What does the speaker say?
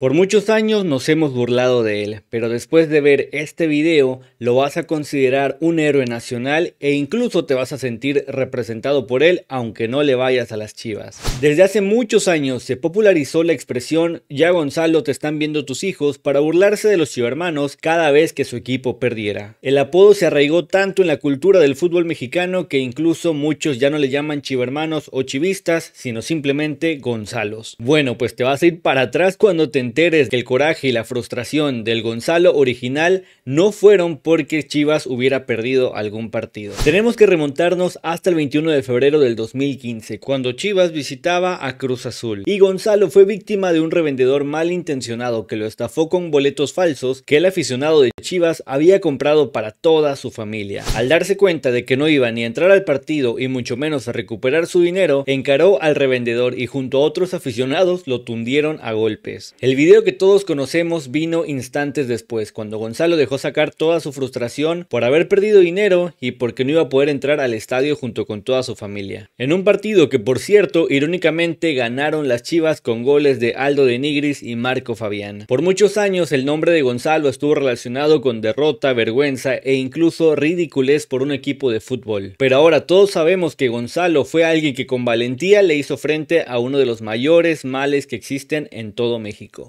Por muchos años nos hemos burlado de él, pero después de ver este video lo vas a considerar un héroe nacional e incluso te vas a sentir representado por él aunque no le vayas a las chivas. Desde hace muchos años se popularizó la expresión ya Gonzalo te están viendo tus hijos para burlarse de los chivermanos cada vez que su equipo perdiera. El apodo se arraigó tanto en la cultura del fútbol mexicano que incluso muchos ya no le llaman chivermanos o chivistas, sino simplemente Gonzalos. Bueno, pues te vas a ir para atrás cuando te enteres que el coraje y la frustración del Gonzalo original no fueron porque Chivas hubiera perdido algún partido. Tenemos que remontarnos hasta el 21 de febrero del 2015, cuando Chivas visitaba a Cruz Azul. Y Gonzalo fue víctima de un revendedor malintencionado que lo estafó con boletos falsos que el aficionado de Chivas había comprado para toda su familia. Al darse cuenta de que no iba ni a entrar al partido y mucho menos a recuperar su dinero, encaró al revendedor y junto a otros aficionados lo tundieron a golpes. El video que todos conocemos vino instantes después, cuando Gonzalo dejó sacar toda su frustración por haber perdido dinero y porque no iba a poder entrar al estadio junto con toda su familia. En un partido que, por cierto, irónicamente ganaron las Chivas con goles de Aldo de Nigris y Marco Fabián. Por muchos años el nombre de Gonzalo estuvo relacionado con derrota, vergüenza e incluso ridiculez por un equipo de fútbol. Pero ahora todos sabemos que Gonzalo fue alguien que con valentía le hizo frente a uno de los mayores males que existen en todo México.